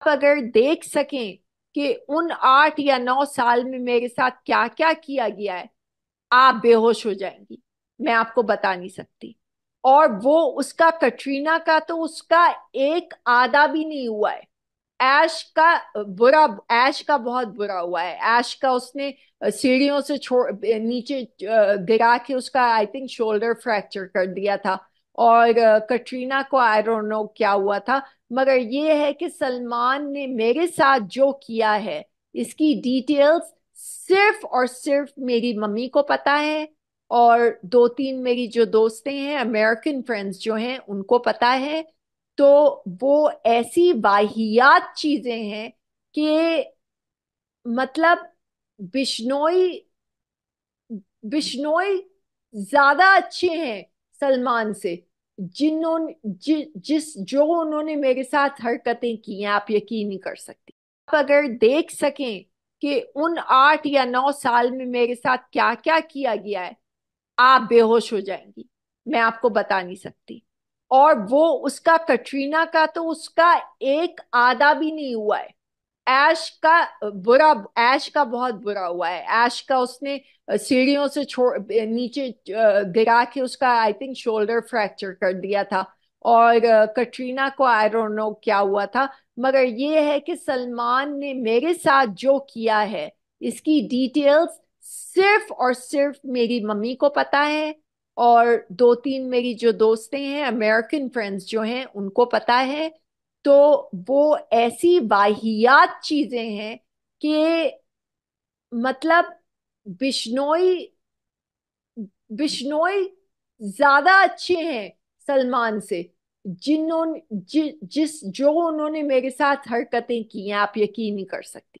आप अगर देख सकें कि उन आठ या नौ साल में मेरे साथ क्या क्या किया गया है आप बेहोश हो जाएंगी मैं आपको बता नहीं सकती और वो उसका कटरीना का तो उसका एक आधा भी नहीं हुआ है ऐश का बुरा ऐश का बहुत बुरा हुआ है ऐश का उसने सीढ़ियों से छोड़ नीचे गिरा के उसका आई थिंक शोल्डर फ्रैक्चर कर दिया था और कटरीना को आई डोंट नो क्या हुआ था मगर ये है कि सलमान ने मेरे साथ जो किया है इसकी डिटेल्स सिर्फ और सिर्फ मेरी मम्मी को पता है और दो तीन मेरी जो दोस्तें हैं अमेरिकन फ्रेंड्स जो हैं उनको पता है तो वो ऐसी वाहियात चीज़ें हैं कि मतलब बिश्नोई बिश्नोई ज़्यादा अच्छे हैं सलमान से जिन्होंने जि, जिस जो उन्होंने मेरे साथ हरकतें की हैं आप यकीन नहीं कर सकती आप अगर देख सकें कि उन आठ या नौ साल में मेरे साथ क्या क्या किया गया है आप बेहोश हो जाएंगी मैं आपको बता नहीं सकती और वो उसका कटरीना का तो उसका एक आधा भी नहीं हुआ है ऐश का बुरा ऐश का बहुत बुरा हुआ है ऐश का उसने सीढ़ियों से छोड़ नीचे गिरा के उसका आई थिंक शोल्डर फ्रैक्चर कर दिया था और कटरीना को आई डोंट नो क्या हुआ था मगर ये है कि सलमान ने मेरे साथ जो किया है इसकी डिटेल्स सिर्फ और सिर्फ मेरी मम्मी को पता है और दो तीन मेरी जो दोस्तें हैं अमेरिकन फ्रेंड्स जो हैं उनको पता है तो वो ऐसी वाहियात चीज़ें हैं कि मतलब बिश्नोई बिश्नोई ज़्यादा अच्छे हैं सलमान से जिन्होंने जि, जिस जो उन्होंने मेरे साथ हरकतें की हैं आप यकीन नहीं कर सकती